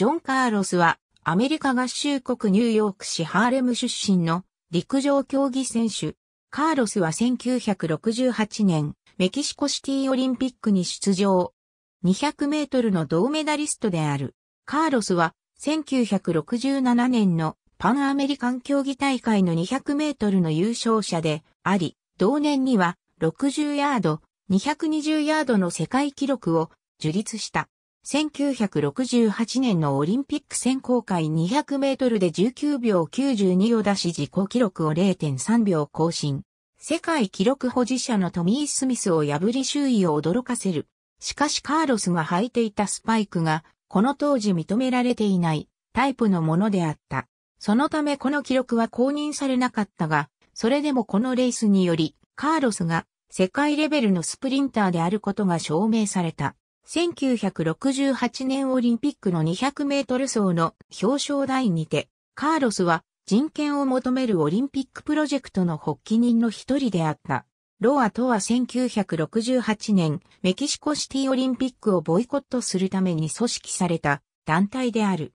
ジョン・カーロスは、アメリカ合衆国ニューヨーク市ハーレム出身の陸上競技選手。カーロスは1968年、メキシコシティオリンピックに出場。200メートルの銅メダリストである。カーロスは、1967年のパンアメリカン競技大会の200メートルの優勝者であり、同年には60ヤード、220ヤードの世界記録を樹立した。1968年のオリンピック選考会200メートルで19秒92を出し自己記録を0.3秒更新。世界記録保持者のトミー・スミスを破り周囲を驚かせる。しかしカーロスが履いていたスパイクが、この当時認められていないタイプのものであった。そのためこの記録は公認されなかったが、それでもこのレースにより、カーロスが世界レベルのスプリンターであることが証明された。1968年オリンピックの200メートル走の表彰台にて、カーロスは人権を求めるオリンピックプロジェクトの発起人の一人であった。ロアとは1968年、メキシコシティオリンピックをボイコットするために組織された団体である。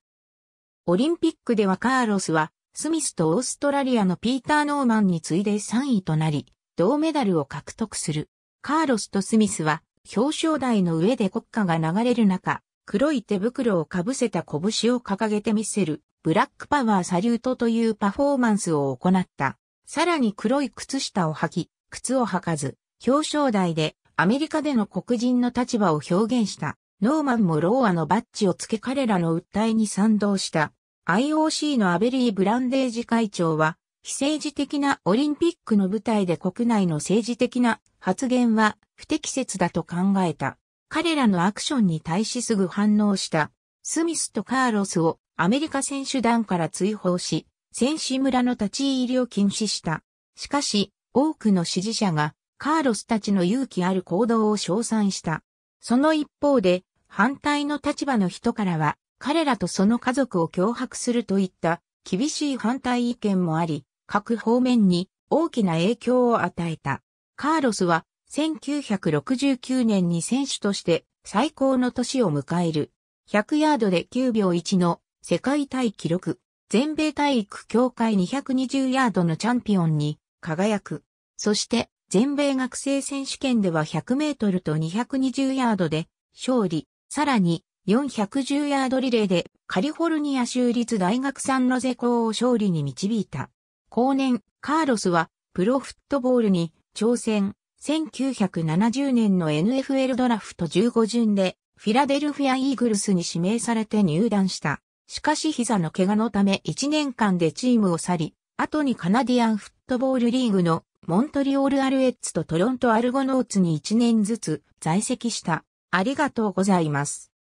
オリンピックではカーロスは、スミスとオーストラリアのピーター・ノーマンに次いで3位となり、銅メダルを獲得する。カーロスとスミスは、表彰台の上で国歌が流れる中、黒い手袋をかぶせた拳を掲げてみせる、ブラックパワーサリュートというパフォーマンスを行った。さらに黒い靴下を履き、靴を履かず、表彰台でアメリカでの黒人の立場を表現した。ノーマンもローアのバッジをつけ彼らの訴えに賛同した。IOC のアベリー・ブランデージ会長は、非政治的なオリンピックの舞台で国内の政治的な発言は不適切だと考えた。彼らのアクションに対しすぐ反応した。スミスとカーロスをアメリカ選手団から追放し、選手村の立ち入りを禁止した。しかし、多くの支持者がカーロスたちの勇気ある行動を称賛した。その一方で、反対の立場の人からは、彼らとその家族を脅迫するといった厳しい反対意見もあり、各方面に大きな影響を与えた。カーロスは1969年に選手として最高の年を迎える。100ヤードで9秒1の世界大記録。全米体育協会220ヤードのチャンピオンに輝く。そして全米学生選手権では100メートルと220ヤードで勝利。さらに410ヤードリレーでカリフォルニア州立大学サンノゼ校を勝利に導いた。後年、カーロスはプロフットボールに挑戦、1970年の NFL ドラフト15巡で、フィラデルフィア・イーグルスに指名されて入団した。しかし膝の怪我のため1年間でチームを去り、後にカナディアンフットボールリーグのモントリオール・アルエッツとトロント・アルゴノーツに1年ずつ在籍した。ありがとうございます。